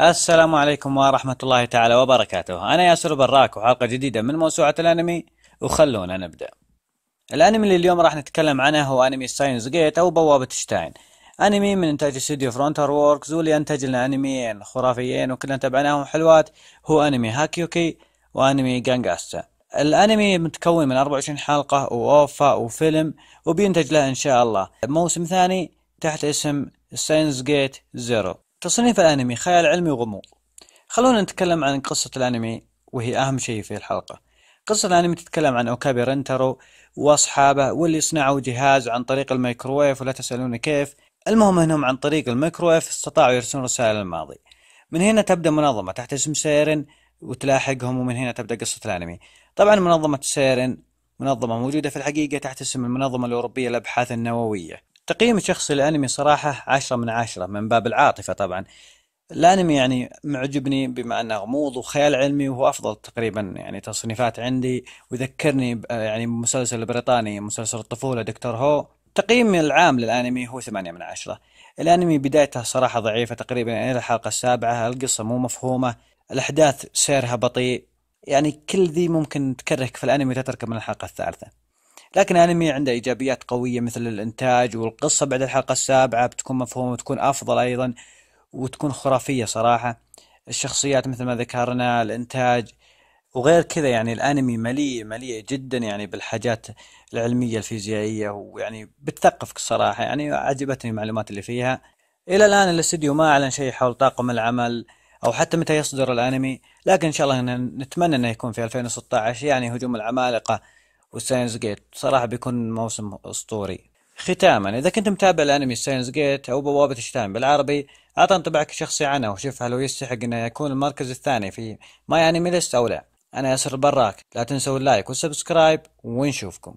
السلام عليكم ورحمة الله تعالى وبركاته أنا ياسر براك وحلقة جديدة من موسوعة الأنمي وخلونا نبدأ الأنمي اللي اليوم راح نتكلم عنه هو أنمي ساينز جيت أو بوابة شتاين أنمي من إنتاج استوديو فرونتر ووركس واللي أنتج لنا أنميين خرافيين وكلنا تابعناهم حلوات هو أنمي هاكيوكي وأنمي جانجاستا الأنمي متكون من 24 حلقة وأوفا وفيلم وبينتج له إن شاء الله موسم ثاني تحت اسم ساينز جيت زيرو تصنيف الأنمي خيال علمي وغموض خلونا نتكلم عن قصة الأنمي وهي أهم شيء في الحلقة قصة الأنمي تتكلم عن أوكابي رنترو وأصحابه واللي صنعوا جهاز عن طريق الميكرويف ولا تسألوني كيف المهم أنهم عن طريق الميكرويف استطاعوا يرسلون رسائل الماضي من هنا تبدأ منظمة تحت اسم سيرن وتلاحقهم ومن هنا تبدأ قصة الأنمي طبعا منظمة سيرن منظمة موجودة في الحقيقة تحت اسم المنظمة الأوروبية للأبحاث النووية تقييم الشخصي الأنمي صراحة عشرة من عشرة من باب العاطفة طبعا الأنمي يعني معجبني بما أنه غموض وخيال علمي وهو أفضل تقريبا يعني تصنيفات عندي ويذكرني يعني مسلسل بريطاني مسلسل الطفولة دكتور هو تقييمي العام للأنمي هو ثمانية من عشرة الأنمي بدايته صراحة ضعيفة تقريبا إلى الحلقة السابعة القصة مو مفهومة الأحداث سيرها بطيء يعني كل ذي ممكن تكرهك في الأنمي تتركه من الحلقة الثالثة لكن الانمي عنده ايجابيات قويه مثل الانتاج والقصه بعد الحلقه السابعه بتكون مفهومه وتكون افضل ايضا وتكون خرافيه صراحه الشخصيات مثل ما ذكرنا الانتاج وغير كذا يعني الانمي مليء مليء جدا يعني بالحاجات العلميه الفيزيائيه ويعني بتثقفك الصراحه يعني عجبتني المعلومات اللي فيها الى الان الاستديو ما اعلن شيء حول طاقم العمل او حتى متى يصدر الانمي لكن ان شاء الله نتمنى انه يكون في 2016 يعني هجوم العمالقه والساينز جيت صراحة بيكون موسم أسطوري ختاما إذا كنت متابع الأنمي ساينز جيت أو بوابة الشتان بالعربي أعطى انطباعك الشخصي عنه وشوف هل يستحق أنه يكون المركز الثاني في ماي أنمي ليست أو لا أنا ياسر البراك لا تنسوا اللايك والسبسكرايب ونشوفكم